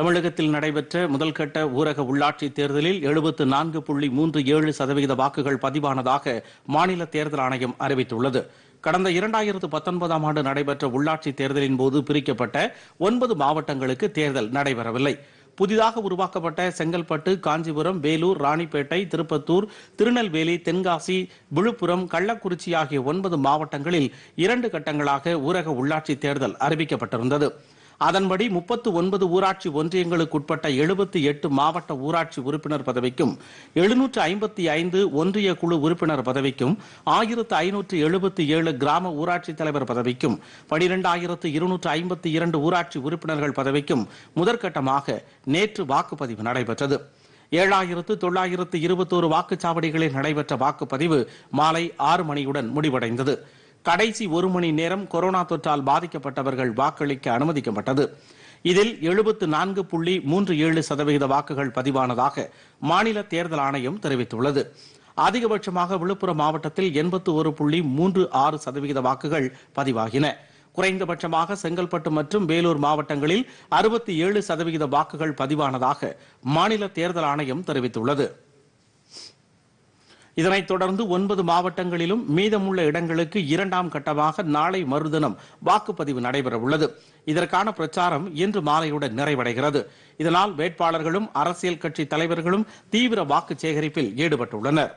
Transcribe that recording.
தமிழகத்தில் நடைபெற்ற முதல்கட்ட ஊரக உள்ளாட்சி தேர்தலில் எழுபத்து நான்கு புள்ளி மூன்று ஏழு சதவீத வாக்குகள் பதிவானதாக மாநில தேர்தல் ஆணையம் அறிவித்துள்ளது கடந்த இரண்டாயிரத்து பத்தொன்பதாம் ஆண்டு நடைபெற்ற உள்ளாட்சி தேர்தலின் போது பிரிக்கப்பட்ட ஒன்பது மாவட்டங்களுக்கு தேர்தல் நடைபெறவில்லை புதிதாக உருவாக்கப்பட்ட செங்கல்பட்டு காஞ்சிபுரம் வேலூர் ராணிப்பேட்டை திருப்பத்தூர் திருநெல்வேலி தென்காசி விழுப்புரம் கள்ளக்குறிச்சி ஆகிய ஒன்பது மாவட்டங்களில் இரண்டு கட்டங்களாக ஊரக உள்ளாட்சி தேர்தல் அறிவிக்கப்பட்டிருந்தது அதன்படி முப்பத்து ஒன்பது ஊராட்சி ஒன்றியங்களுக்குட்பட்ட எழுபத்தி எட்டு மாவட்ட ஊராட்சி உறுப்பினர் பதவிக்கும் எழுநூற்று ஐம்பத்தி ஐந்து ஒன்றிய குழு உறுப்பினர் பதவிக்கும் ஆயிரத்து ஐநூற்று எழுபத்தி ஏழு கிராம ஊராட்சி தலைவர் பதவிக்கும் பனிரெண்டாயிரத்து இருநூற்று ஐம்பத்தி இரண்டு ஊராட்சி உறுப்பினர்கள் பதவிக்கும் முதற்கட்டமாக நேற்று வாக்குப்பதிவு நடைபெற்றது ஏழாயிரத்து தொள்ளாயிரத்து இருபத்தோரு வாக்குச்சாவடிகளில் நடைபெற்ற வாக்குப்பதிவு மாலை ஆறு மணியுடன் முடிவடைந்தது கடைசி ஒரு மணி நேரம் கொரோனா தொற்றால் பாதிக்கப்பட்டவர்கள் வாக்களிக்க அனுமதிக்கப்பட்டது இதில் எழுபத்து நான்கு புள்ளி மூன்று ஏழு சதவிகித வாக்குகள் பதிவானதாக மாநில தேர்தல் ஆணையம் தெரிவித்துள்ளது அதிகபட்சமாக விழுப்புரம் மாவட்டத்தில் எண்பத்து ஒரு புள்ளி மூன்று ஆறு சதவிகித வாக்குகள் பதிவாகின குறைந்தபட்சமாக செங்கல்பட்டு மற்றும் வேலூர் மாவட்டங்களில் அறுபத்தி ஏழு சதவிகித வாக்குகள் பதிவானதாக மாநில தேர்தல் ஆணையம் தெரிவித்துள்ளது இதனைத் தொடர்ந்து ஒன்பது மாவட்டங்களிலும் மீதமுள்ள இடங்களுக்கு இரண்டாம் கட்டமாக நாளை மறுதினம் வாக்குப்பதிவு நடைபெறவுள்ளது இதற்கான பிரச்சாரம் இன்று மாலையுடன் நிறைவடைகிறது இதனால் வேட்பாளர்களும் அரசியல் கட்சி தலைவர்களும் தீவிர வாக்கு சேகரிப்பில் ஈடுபட்டுள்ளனா்